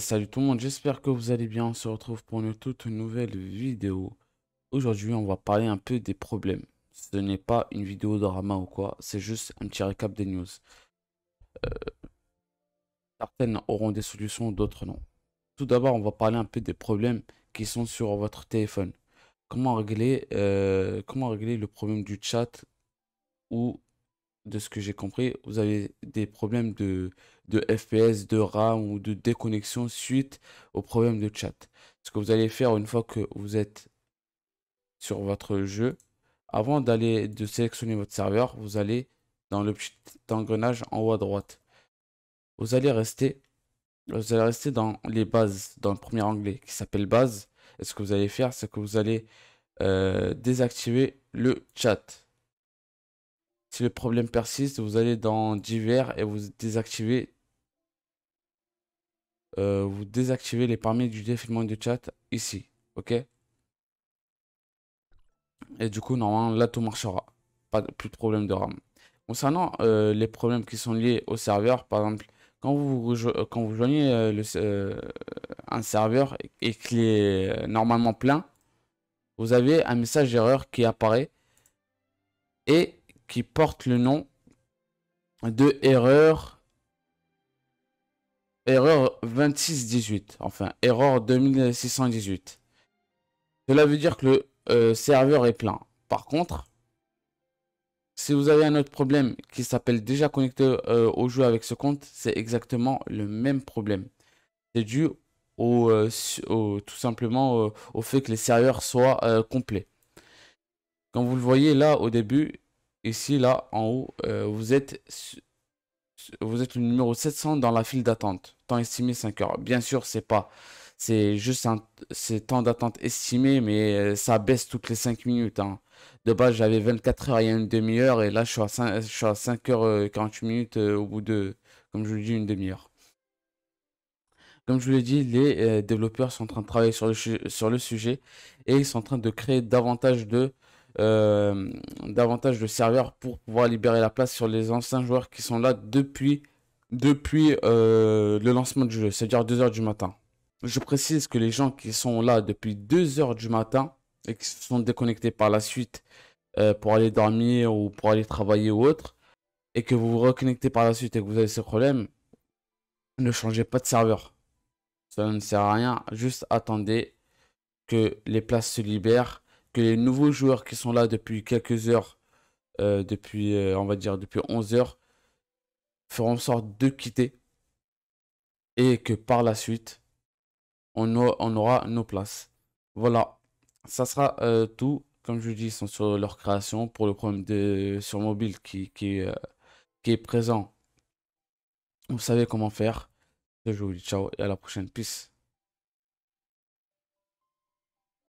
salut tout le monde, j'espère que vous allez bien. On se retrouve pour une toute nouvelle vidéo. Aujourd'hui, on va parler un peu des problèmes. Ce n'est pas une vidéo drama ou quoi, c'est juste un petit récap des news. Euh, certaines auront des solutions, d'autres non. Tout d'abord, on va parler un peu des problèmes qui sont sur votre téléphone. Comment régler, euh, comment régler le problème du chat ou de ce que j'ai compris, vous avez des problèmes de de FPS, de RAM ou de déconnexion suite au problème de chat. Ce que vous allez faire une fois que vous êtes sur votre jeu, avant d'aller de sélectionner votre serveur, vous allez dans le petit engrenage en haut à droite. Vous allez rester vous allez rester dans les bases, dans le premier anglais qui s'appelle base. Et ce que vous allez faire, c'est que vous allez euh, désactiver le chat. Si le problème persiste, vous allez dans divers et vous désactivez euh, vous désactivez les permis du défilement du chat ici. Ok Et du coup, normalement, là, tout marchera. Pas de, plus de problème de RAM. Concernant euh, les problèmes qui sont liés au serveur, par exemple, quand vous, euh, quand vous joignez le, un serveur et qu'il est normalement plein, vous avez un message d'erreur qui apparaît et qui porte le nom de erreur Erreur 2618, enfin, erreur 2618. Cela veut dire que le euh, serveur est plein. Par contre, si vous avez un autre problème qui s'appelle déjà connecté euh, au jeu avec ce compte, c'est exactement le même problème. C'est dû au, euh, au, tout simplement au fait que les serveurs soient complets. Comme vous le voyez là au début, ici là en haut, vous êtes vous êtes le numéro 700 dans la file d'attente. Temps estimé 5 heures. Bien sûr, c'est pas. C'est juste un temps d'attente estimé, mais euh, ça baisse toutes les 5 minutes. Hein. De base, j'avais 24 heures et une demi-heure, et là, je suis à 5, je heures 48 euh, minutes euh, au bout de, comme je vous dis, une demi-heure. Comme je vous l'ai dit, les développeurs sont en train de travailler sur le, sur le sujet et ils sont en train de créer davantage de euh, davantage de serveurs pour pouvoir libérer la place sur les anciens joueurs qui sont là depuis, depuis euh, le lancement du jeu, c'est-à-dire 2h du matin. Je précise que les gens qui sont là depuis 2h du matin et qui se sont déconnectés par la suite euh, pour aller dormir ou pour aller travailler ou autre, et que vous vous reconnectez par la suite et que vous avez ce problème, ne changez pas de serveur. Ça ne sert à rien, juste attendez que les places se libèrent les nouveaux joueurs qui sont là depuis quelques heures, euh, depuis, euh, on va dire, depuis 11 heures, feront sorte de quitter et que par la suite, on, on aura nos places. Voilà, ça sera euh, tout. Comme je dis, sont sur leur création pour le problème de, sur mobile qui, qui, qui est présent. Vous savez comment faire. Je vous dis ciao et à la prochaine. Peace.